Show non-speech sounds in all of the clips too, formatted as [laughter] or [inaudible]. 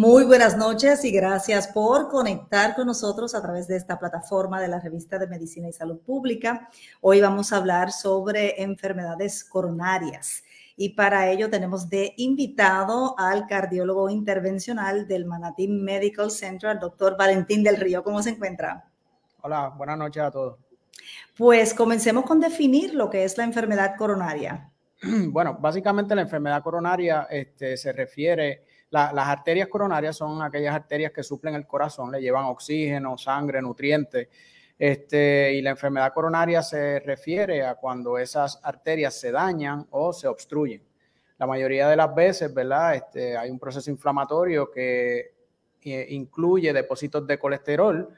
Muy buenas noches y gracias por conectar con nosotros a través de esta plataforma de la revista de Medicina y Salud Pública. Hoy vamos a hablar sobre enfermedades coronarias y para ello tenemos de invitado al cardiólogo intervencional del Manatí Medical Center, al doctor Valentín del Río. ¿Cómo se encuentra? Hola, buenas noches a todos. Pues comencemos con definir lo que es la enfermedad coronaria. [clears throat] Bueno, básicamente la enfermedad coronaria este, se refiere las arterias coronarias son aquellas arterias que suplen el corazón, le llevan oxígeno, sangre, nutrientes. Este, y la enfermedad coronaria se refiere a cuando esas arterias se dañan o se obstruyen. La mayoría de las veces, ¿verdad? Este, hay un proceso inflamatorio que eh, incluye depósitos de colesterol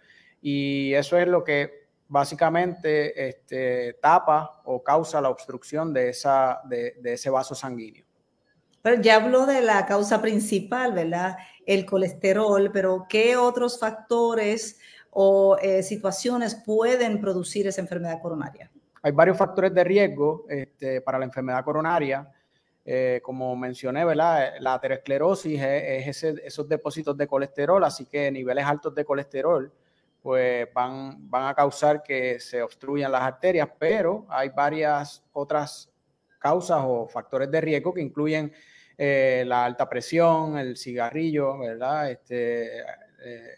y eso es lo que básicamente este, tapa o causa la obstrucción de, esa, de ese vaso sanguíneo. Pero ya habló de la causa principal, ¿verdad? El colesterol, pero ¿qué otros factores o eh, situaciones pueden producir esa enfermedad coronaria? Hay varios factores de riesgo este, para la enfermedad coronaria. Eh, como mencioné, ¿verdad? La aterosclerosis es, esos depósitos de colesterol, así que niveles altos de colesterol pues van, van a causar que se obstruyan las arterias, pero hay varias otras causas o factores de riesgo que incluyen eh, la alta presión, el cigarrillo, ¿verdad? Este, eh,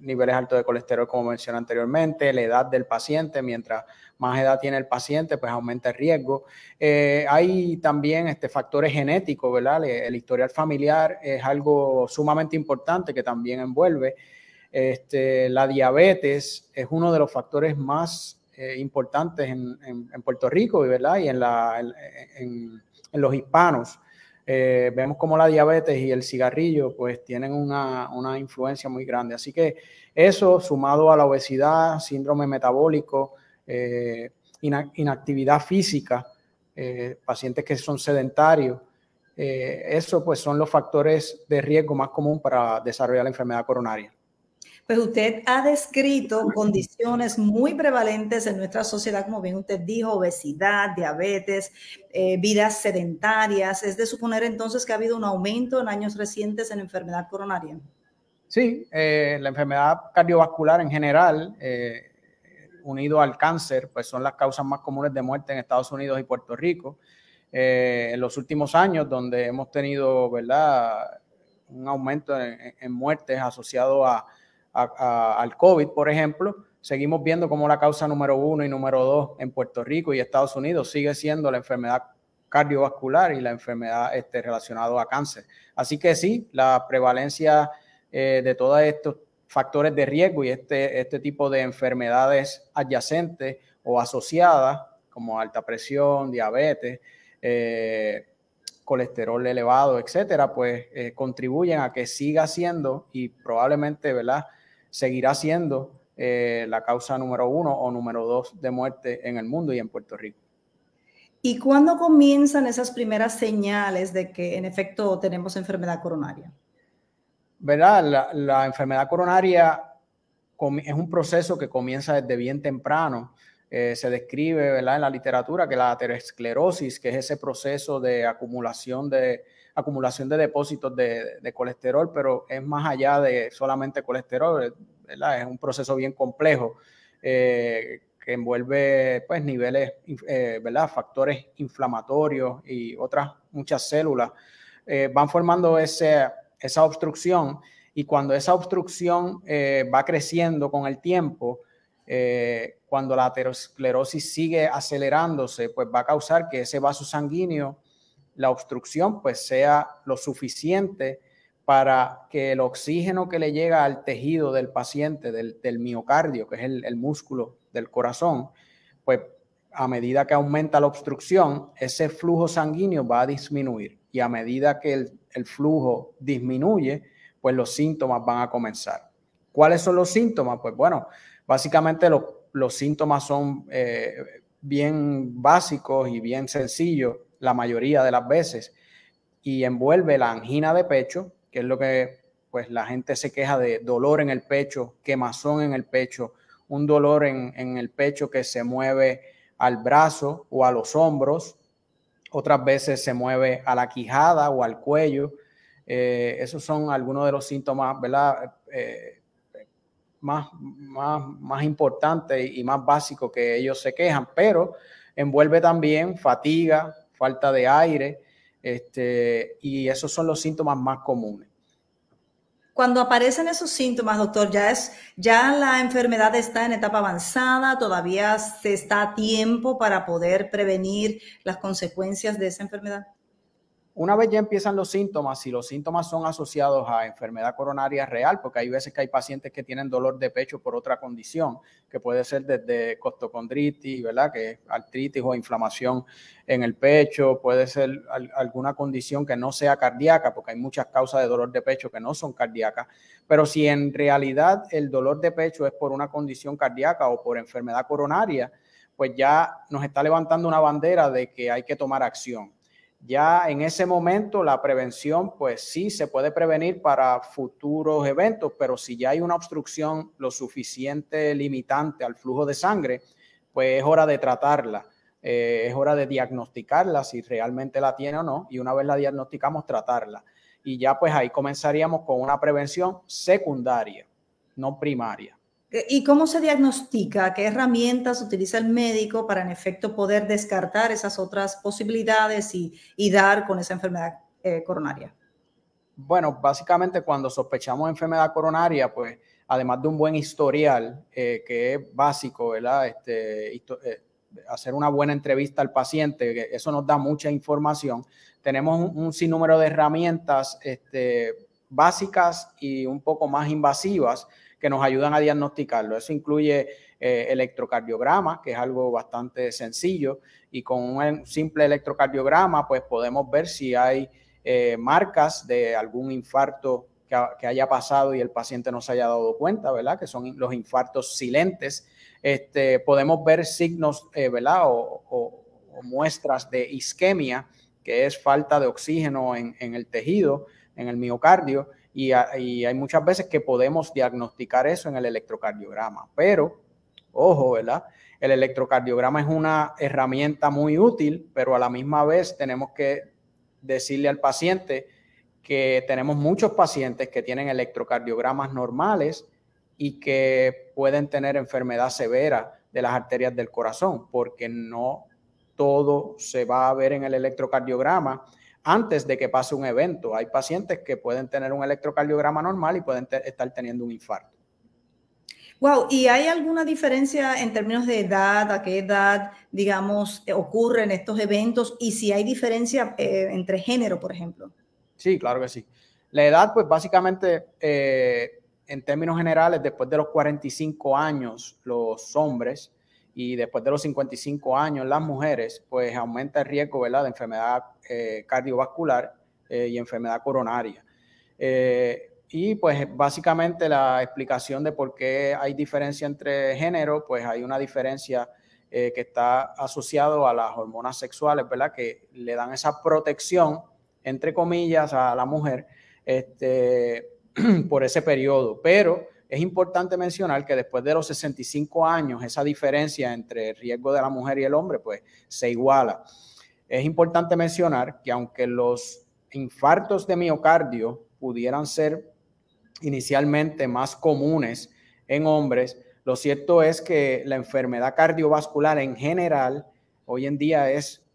niveles altos de colesterol, como mencioné anteriormente, la edad del paciente, mientras más edad tiene el paciente, pues aumenta el riesgo. Eh, hay también este, factores genéticos, ¿verdad? El, historial familiar es algo sumamente importante que también envuelve. Este, la diabetes es uno de los factores más importantes en, Puerto Rico, ¿verdad? Y en, en los hispanos. Eh, vemos como la diabetes y el cigarrillo pues tienen una, influencia muy grande. Así que eso sumado a la obesidad, síndrome metabólico, eh, inactividad física, eh, pacientes que son sedentarios, eso pues son los factores de riesgo más común para desarrollar la enfermedad coronaria pues usted ha descrito condiciones muy prevalentes en nuestra sociedad, como bien usted dijo, obesidad, diabetes, eh, vidas sedentarias. Es de suponer entonces que ha habido un aumento en años recientes en enfermedad coronaria. Sí, eh, la enfermedad cardiovascular en general, eh, unido al cáncer, pues son las causas más comunes de muerte en Estados Unidos y Puerto Rico. en los últimos años, donde hemos tenido, ¿verdad? un aumento en muertes asociado a, al COVID, por ejemplo, seguimos viendo como la causa número uno y número dos en Puerto Rico y Estados Unidos sigue siendo la enfermedad cardiovascular y la enfermedad este, relacionada a cáncer. Así que sí, la prevalencia eh, de todos estos factores de riesgo y este, este tipo de enfermedades adyacentes o asociadas, como alta presión, diabetes, eh, colesterol elevado, etcétera, pues eh, contribuyen a que siga siendo y probablemente, ¿verdad? seguirá siendo eh, la causa número uno o número dos de muerte en el mundo y en Puerto Rico. ¿Y cuándo comienzan esas primeras señales de que en efecto tenemos enfermedad coronaria? ¿Verdad? La, enfermedad coronaria es un proceso que comienza desde bien temprano. Eh, se describe ¿verdad? en la literatura que la aterosclerosis, que es ese proceso de acumulación de, acumulación de depósitos de, colesterol, pero es más allá de solamente colesterol, Es un proceso bien complejo eh, que envuelve pues niveles, eh, ¿verdad? Factores inflamatorios y otras muchas células eh, van formando ese, esa obstrucción y cuando esa obstrucción va creciendo con el tiempo, cuando la aterosclerosis sigue acelerándose, pues va a causar que ese vaso sanguíneo la obstrucción pues sea lo suficiente para que el oxígeno que le llega al tejido del paciente, del, miocardio, que es el, músculo del corazón, pues a medida que aumenta la obstrucción, ese flujo sanguíneo va a disminuir y a medida que el, flujo disminuye, pues los síntomas van a comenzar. ¿Cuáles son los síntomas? Pues bueno, básicamente los, síntomas son eh, bien básicos y bien sencillos la mayoría de las veces y envuelve la angina de pecho, que es lo que pues la gente se queja de dolor en el pecho, quemazón en el pecho, un dolor en, el pecho que se mueve al brazo o a los hombros, otras veces se mueve a la quijada o al cuello. Eh, esos son algunos de los síntomas ¿verdad? Eh, más, más, más importantes y más básicos que ellos se quejan, pero envuelve también fatiga, falta de aire, este, y esos son los síntomas más comunes. Cuando aparecen esos síntomas, doctor, ya es ya la enfermedad está en etapa avanzada, todavía se está a tiempo para poder prevenir las consecuencias de esa enfermedad. Una vez ya empiezan los síntomas, si los síntomas son asociados a enfermedad coronaria real, porque hay veces que hay pacientes que tienen dolor de pecho por otra condición, que puede ser desde costocondritis, ¿verdad? Que es artritis o inflamación en el pecho, puede ser alguna condición que no sea cardíaca, porque hay muchas causas de dolor de pecho que no son cardíacas. Pero si en realidad el dolor de pecho es por una condición cardíaca o por enfermedad coronaria, pues ya nos está levantando una bandera de que hay que tomar acción ya en ese momento la prevención, pues sí, se puede prevenir para futuros eventos, pero si ya hay una obstrucción lo suficiente limitante al flujo de sangre, pues es hora de tratarla, eh, es hora de diagnosticarla si realmente la tiene o no, y una vez la diagnosticamos, tratarla. Y ya pues ahí comenzaríamos con una prevención secundaria, no primaria. Eh, ¿Y cómo se diagnostica? ¿Qué herramientas utiliza el médico para en efecto poder descartar esas otras posibilidades y, dar con esa enfermedad eh, coronaria? Bueno, básicamente cuando sospechamos enfermedad coronaria, pues además de un buen historial, eh, que es básico, ¿verdad? Este, hacer una buena entrevista al paciente, eso nos da mucha información. Tenemos un, sinnúmero de herramientas este, básicas y un poco más invasivas que nos ayudan a diagnosticarlo. Eso incluye eh, electrocardiograma, que es algo bastante sencillo, y con un eh, simple electrocardiograma, pues podemos ver si hay eh, marcas de algún infarto que, haya pasado y el paciente no se haya dado cuenta, ¿verdad? Que son los infartos silentes. Este, podemos ver signos, ¿verdad? O, muestras de isquemia, que es falta de oxígeno en el tejido, en el miocardio y, hay muchas veces que podemos diagnosticar eso en el electrocardiograma, pero ojo, ¿verdad? El electrocardiograma es una herramienta muy útil, pero a la misma vez tenemos que decirle al paciente que tenemos muchos pacientes que tienen electrocardiogramas normales y que pueden tener enfermedad severa de las arterias del corazón, porque no todo se va a ver en el electrocardiograma antes de que pase un evento. Hay pacientes que pueden tener un electrocardiograma normal y pueden estar teniendo un infarto. Wow, ¿y hay alguna diferencia en términos de edad, a qué edad, digamos, eh, ocurren estos eventos y si hay diferencia eh, entre género, por ejemplo? Sí, claro que sí. La edad, pues básicamente, eh, en términos generales, después de los 45 años, los hombres y después de los 55 años las mujeres, pues aumenta el riesgo ¿verdad? de enfermedad eh, cardiovascular eh, y enfermedad coronaria. Eh, y pues básicamente la explicación de por qué hay diferencia entre género, pues hay una diferencia que está asociado a las hormonas sexuales, ¿verdad? Que le dan esa protección, entre comillas, a la mujer este, [clears throat] por ese periodo. Pero es importante mencionar que después de los 65 años, esa diferencia entre el riesgo de la mujer y el hombre, pues se iguala. Es importante mencionar que aunque los infartos de miocardio pudieran ser inicialmente más comunes en hombres, lo cierto es que la enfermedad cardiovascular en general hoy en día es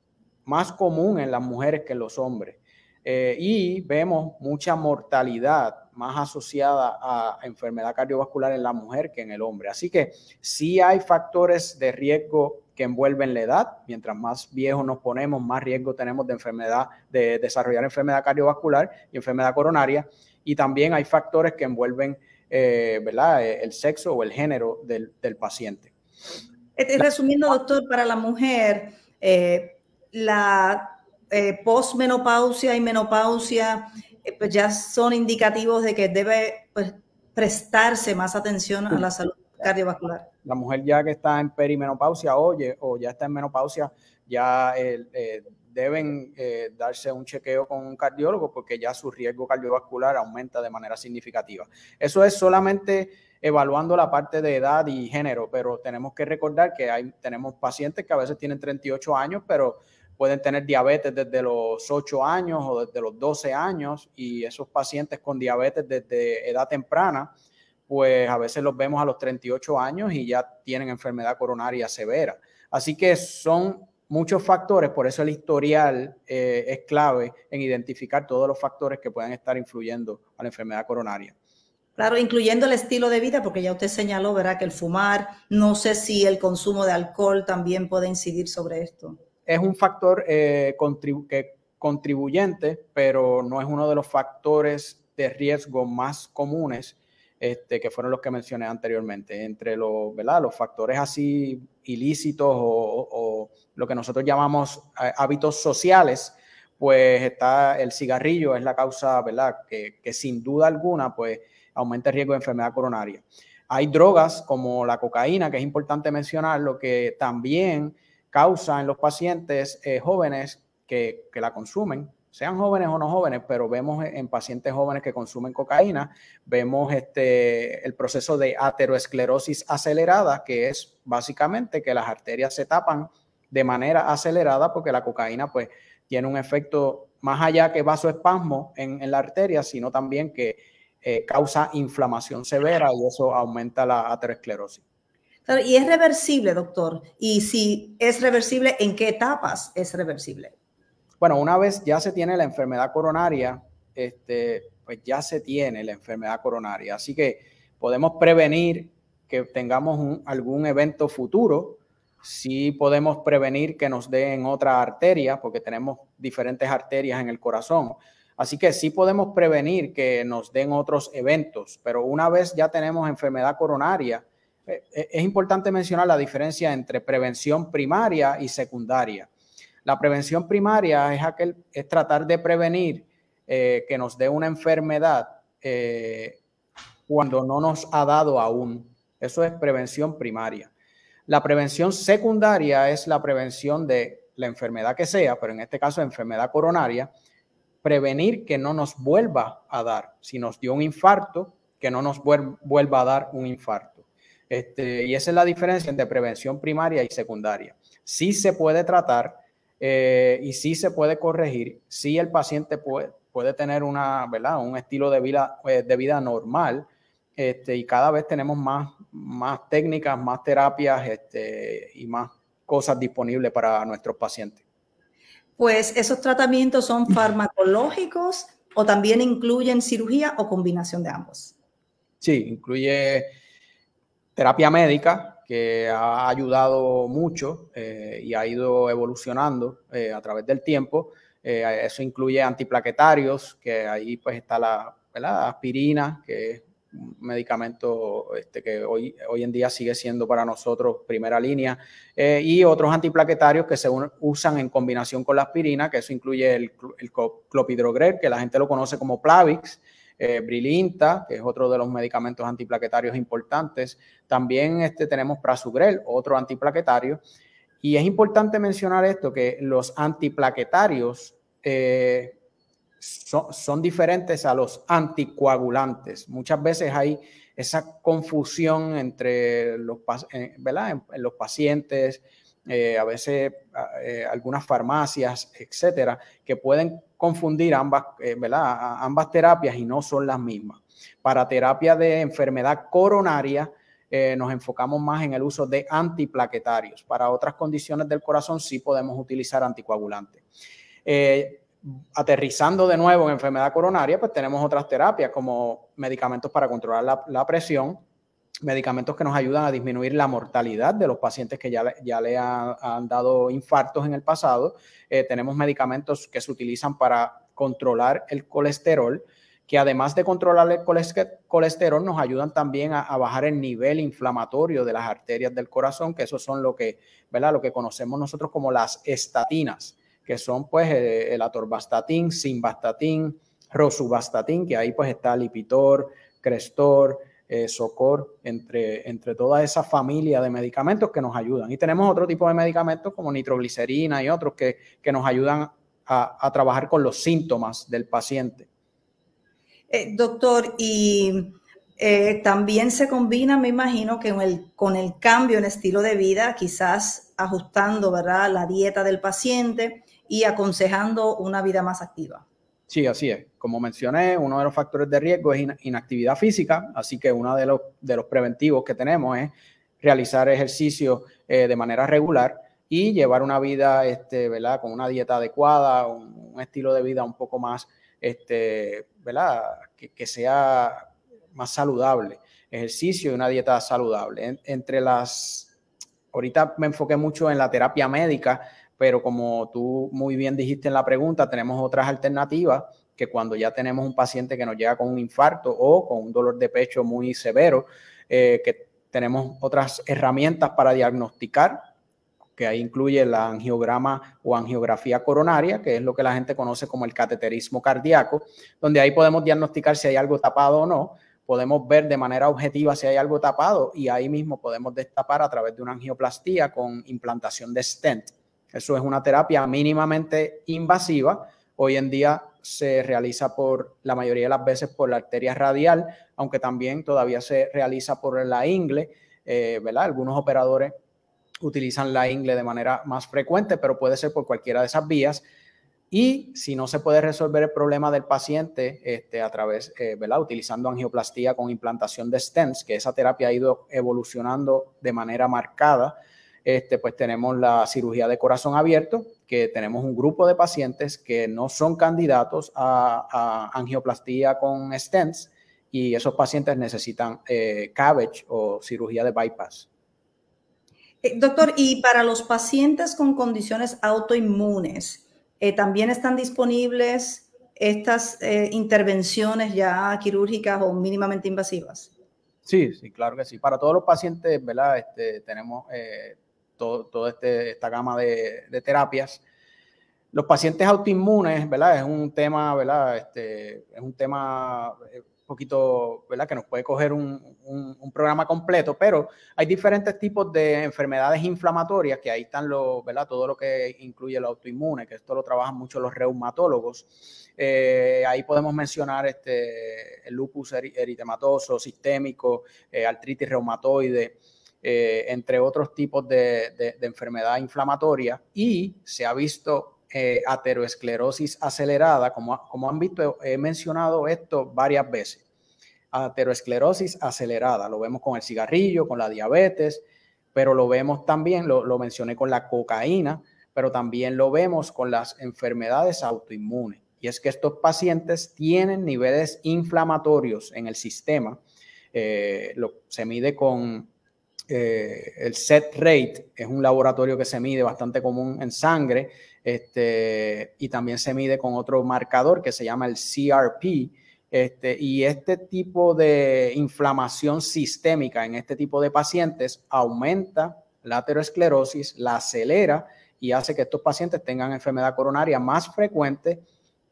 más común en las mujeres que en los hombres. Eh, y vemos mucha mortalidad más asociada a enfermedad cardiovascular en la mujer que en el hombre. Así que sí hay factores de riesgo que envuelven la edad. Mientras más viejos nos ponemos, más riesgo tenemos de enfermedad, de desarrollar enfermedad cardiovascular y enfermedad coronaria. Y también hay factores que envuelven eh, eh, el sexo o el género del, del paciente. Eh, resumiendo, doctor, para la mujer, la posmenopausia y menopausia eh, pues ya son indicativos de que debe pues, prestarse más atención a la salud cardiovascular. La mujer ya que está en perimenopausia oye, o ya está en menopausia, ya eh, deben eh, darse un chequeo con un cardiólogo porque ya su riesgo cardiovascular aumenta de manera significativa. Eso es solamente evaluando la parte de edad y género, pero tenemos que recordar que hay, tenemos pacientes que a veces tienen 38 años, pero pueden tener diabetes desde los 8 años o desde los 12 años y esos pacientes con diabetes desde edad temprana, pues a veces los vemos a los 38 años y ya tienen enfermedad coronaria severa. Así que son muchos factores, por eso el historial eh, es clave en identificar todos los factores que puedan estar influyendo a la enfermedad coronaria. Claro, incluyendo el estilo de vida, porque ya usted señaló, ¿verdad?, que el fumar, no sé si el consumo de alcohol también puede incidir sobre esto es un factor eh, contribuyente, pero no es uno de los factores de riesgo más comunes este, que fueron los que mencioné anteriormente. Entre los, ¿verdad? los factores así ilícitos o, lo que nosotros llamamos eh, hábitos sociales, pues está el cigarrillo, es la causa ¿verdad? Que, sin duda alguna pues, aumenta el riesgo de enfermedad coronaria. Hay drogas como la cocaína, que es importante mencionar, lo que también causa en los pacientes eh, jóvenes que, la consumen, sean jóvenes o no jóvenes, pero vemos en pacientes jóvenes que consumen cocaína, vemos este, el proceso de ateroesclerosis acelerada, que es básicamente que las arterias se tapan de manera acelerada porque la cocaína pues tiene un efecto más allá que vasoespasmo en, la arteria, sino también que eh, causa inflamación severa y eso aumenta la ateroesclerosis. Y es reversible, doctor. Y si es reversible, ¿en qué etapas es reversible? Bueno, una vez ya se tiene la enfermedad coronaria, este, pues ya se tiene la enfermedad coronaria. Así que podemos prevenir que tengamos algún evento futuro. Sí podemos prevenir que nos den otra arteria, porque tenemos diferentes arterias en el corazón. Así que sí podemos prevenir que nos den otros eventos, pero una vez ya tenemos enfermedad coronaria, eh, eh, es importante mencionar la diferencia entre prevención primaria y secundaria. La prevención primaria es, aquel, es tratar de prevenir eh, que nos dé una enfermedad cuando no nos ha dado aún. Eso es prevención primaria. La prevención secundaria es la prevención de la enfermedad que sea, pero en este caso enfermedad coronaria, prevenir que no nos vuelva a dar. Si nos dio un infarto, que no nos vuelva a dar un infarto. Este, y esa es la diferencia entre prevención primaria y secundaria. Sí se puede tratar eh, y sí se puede corregir, si el paciente puede, puede tener una, ¿verdad? un estilo de vida, eh, de vida normal este, y cada vez tenemos más, más técnicas, más terapias este, y más cosas disponibles para nuestros pacientes. Pues esos tratamientos son [clears throat] farmacológicos o también incluyen cirugía o combinación de ambos. Sí, incluye terapia médica que ha ayudado mucho eh, y ha ido evolucionando eh, a través del tiempo. Eh, eso incluye antiplaquetarios, que ahí pues está la, aspirina, que es un medicamento este, que hoy, en día sigue siendo para nosotros primera línea, y otros antiplaquetarios que se usan en combinación con la aspirina, que eso incluye el, el que la gente lo conoce como Plavix, eh, Brilinta, que es otro de los medicamentos antiplaquetarios importantes. También este, tenemos Prasugrel, otro antiplaquetario. Y es importante mencionar esto, que los antiplaquetarios eh, son, diferentes a los anticoagulantes. Muchas veces hay esa confusión entre los, eh, ¿verdad? los pacientes, eh, a veces eh, algunas farmacias, etcétera, que pueden confundir eh, ambas, terapias y no son las mismas. Para terapia de enfermedad coronaria, nos enfocamos más en el uso de antiplaquetarios. Para otras condiciones del corazón, sí podemos utilizar anticoagulantes aterrizando de nuevo en enfermedad coronaria, pues tenemos otras terapias como medicamentos para controlar la presión, medicamentos que nos ayudan a disminuir la mortalidad de los pacientes que ya, le han dado infartos en el pasado. Eh, tenemos medicamentos que se utilizan para controlar el colesterol, que además de controlar el colesterol, nos ayudan también a, bajar el nivel inflamatorio de las arterias del corazón, que eso son lo que, ¿verdad? Lo que conocemos nosotros como las estatinas, que son pues eh, el atorvastatín, simvastatín, rosuvastatin, que ahí pues está Lipitor, Crestor, eh, Socor, entre, toda esa familia de medicamentos que nos ayudan. Y tenemos otro tipo de medicamentos como nitroglicerina y otros que, nos ayudan a, trabajar con los síntomas del paciente. Eh, doctor, y eh, también se combina, me imagino, que con el, con el cambio en estilo de vida, quizás ajustando ¿verdad? la dieta del paciente y aconsejando una vida más activa. Sí, así es. Como mencioné, uno de los factores de riesgo es inactividad física, así que uno de los, de los preventivos que tenemos es realizar ejercicio eh, de manera regular y llevar una vida, este, Con una dieta adecuada, un, estilo de vida un poco más, este, Que, sea más saludable. Ejercicio y una dieta saludable. entre las, ahorita me enfoqué mucho en la terapia médica, pero como tú muy bien dijiste en la pregunta, tenemos otras alternativas que cuando ya tenemos un paciente que nos llega con un infarto o con un dolor de pecho muy severo, eh, que tenemos otras herramientas para diagnosticar que ahí incluye la angiograma o angiografía coronaria, que es lo que la gente conoce como el cateterismo cardíaco, donde ahí podemos diagnosticar si hay algo tapado o no, podemos ver de manera objetiva si hay algo tapado y ahí mismo podemos destapar a través de una angioplastía con implantación de stent. Eso es una terapia mínimamente invasiva. Hoy en día se realiza por la mayoría de las veces por la arteria radial, aunque también todavía se realiza por la ingle, eh, ¿verdad? Algunos operadores utilizan la ingle de manera más frecuente, pero puede ser por cualquiera de esas vías. Y si no se puede resolver el problema del paciente este, a través, eh, ¿verdad? Utilizando angioplastía con implantación de stents, que esa terapia ha ido evolucionando de manera marcada este, pues tenemos la cirugía de corazón abierto, que tenemos un grupo de pacientes que no son candidatos a, angioplastía con stents y esos pacientes necesitan eh, o cirugía de bypass. Eh, doctor, y para los pacientes con condiciones autoinmunes, eh, ¿también están disponibles estas eh, intervenciones ya quirúrgicas o mínimamente invasivas? Sí, sí, claro que sí. Para todos los pacientes, ¿verdad? Este, tenemos toda este, esta gama de, terapias. Los pacientes autoinmunes, ¿verdad? Es un tema, ¿verdad? Este, es un tema un eh, poquito, ¿verdad? Que nos puede coger un, programa completo, pero hay diferentes tipos de enfermedades inflamatorias, que ahí están los, ¿verdad? Todo lo que incluye el autoinmune, que esto lo trabajan mucho los reumatólogos. Eh, ahí podemos mencionar este, el lupus eritematoso, sistémico, eh, artritis reumatoide, eh, entre otros tipos de, enfermedad inflamatoria y se ha visto eh, ateroesclerosis acelerada, como, como han visto, he mencionado esto varias veces. Ateroesclerosis acelerada, lo vemos con el cigarrillo, con la diabetes, pero lo vemos también, lo, mencioné con la cocaína, pero también lo vemos con las enfermedades autoinmunes. Y es que estos pacientes tienen niveles inflamatorios en el sistema. Eh, lo, se mide con eh, el set rate es un laboratorio que se mide bastante común en sangre este, y también se mide con otro marcador que se llama el CRP. Este, y este tipo de inflamación sistémica en este tipo de pacientes aumenta la aterosclerosis, la acelera y hace que estos pacientes tengan enfermedad coronaria más frecuente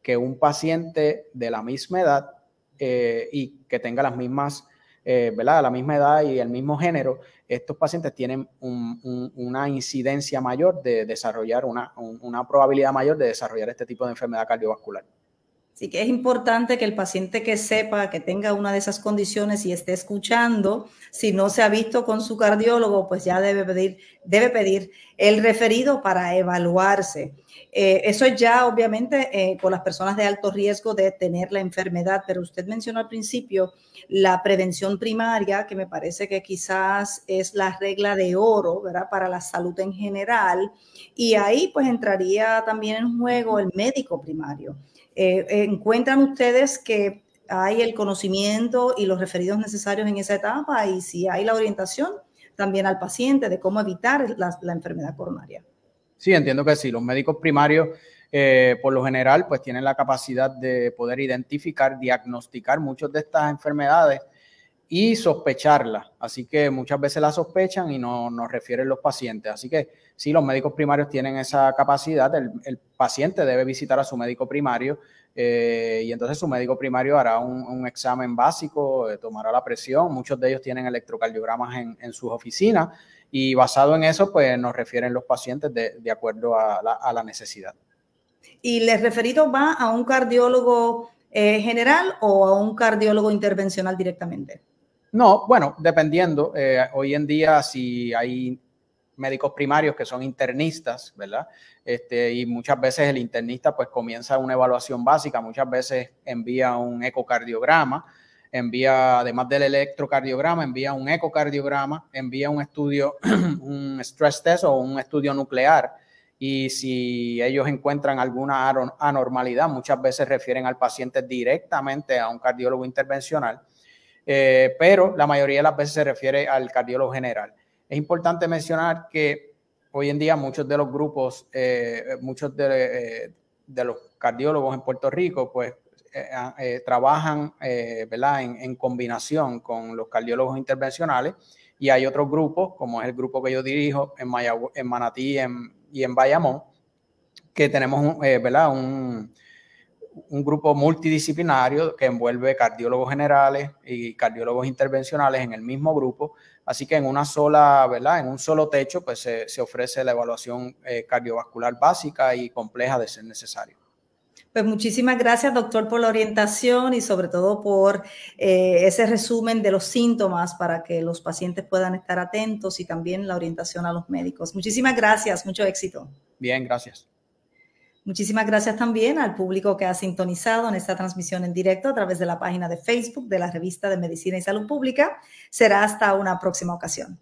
que un paciente de la misma edad eh, y que tenga las mismas eh, ¿verdad? A la misma edad y el mismo género, estos pacientes tienen una incidencia mayor de desarrollar, una, una probabilidad mayor de desarrollar este tipo de enfermedad cardiovascular. Así que es importante que el paciente que sepa que tenga una de esas condiciones y esté escuchando, si no se ha visto con su cardiólogo, pues ya debe pedir, debe pedir el referido para evaluarse. Eh, eso es ya obviamente eh, con las personas de alto riesgo de tener la enfermedad, pero usted mencionó al principio la prevención primaria, que me parece que quizás es la regla de oro, ¿verdad? Para la salud en general. Y ahí pues entraría también en juego el médico primario. Eh, ¿Encuentran ustedes que hay el conocimiento y los referidos necesarios en esa etapa? Y si hay la orientación, también al paciente de cómo evitar la, enfermedad coronaria. Sí, entiendo que sí. Los médicos primarios, eh, por lo general, pues tienen la capacidad de poder identificar, diagnosticar muchas de estas enfermedades y sospecharlas. Así que muchas veces las sospechan y no, nos refieren los pacientes. Así que si los médicos primarios tienen esa capacidad. el paciente debe visitar a su médico primario eh, y entonces su médico primario hará un, examen básico, eh, tomará la presión, muchos de ellos tienen electrocardiogramas en, sus oficinas y basado en eso, pues nos refieren los pacientes de, acuerdo a la, necesidad. ¿Y les referido va a un cardiólogo eh, general o a un cardiólogo intervencional directamente? No, bueno, dependiendo. hoy en día, si hay médicos primarios que son internistas, ¿verdad? Este, y muchas veces el internista pues comienza una evaluación básica, muchas veces envía un ecocardiograma, envía, además del electrocardiograma, envía un ecocardiograma, envía un estudio, [clears throat] un stress test o un estudio nuclear. Y si ellos encuentran alguna anormalidad, muchas veces refieren al paciente directamente a un cardiólogo intervencional, eh, pero la mayoría de las veces se refiere al cardiólogo general. Es importante mencionar que hoy en día muchos de los grupos, eh, muchos eh, de, los cardiólogos en Puerto Rico, pues eh, trabajan ¿verdad? En, combinación con los cardiólogos intervencionales y hay otros grupos, como es el grupo que yo dirijo en, en Manatí y en Bayamón, que tenemos ¿verdad? un grupo multidisciplinario que envuelve cardiólogos generales y cardiólogos intervencionales en el mismo grupo Así que en una sola, ¿verdad? En un solo techo, pues se, ofrece la evaluación eh, cardiovascular básica y compleja de ser necesario. Pues muchísimas gracias, doctor, por la orientación y sobre todo por eh, ese resumen de los síntomas para que los pacientes puedan estar atentos y también la orientación a los médicos. Muchísimas gracias, mucho éxito. Bien, gracias. Muchísimas gracias también al público que ha sintonizado en esta transmisión en directo a través de la página de Facebook de la revista de Medicina y Salud Pública. Será hasta una próxima ocasión.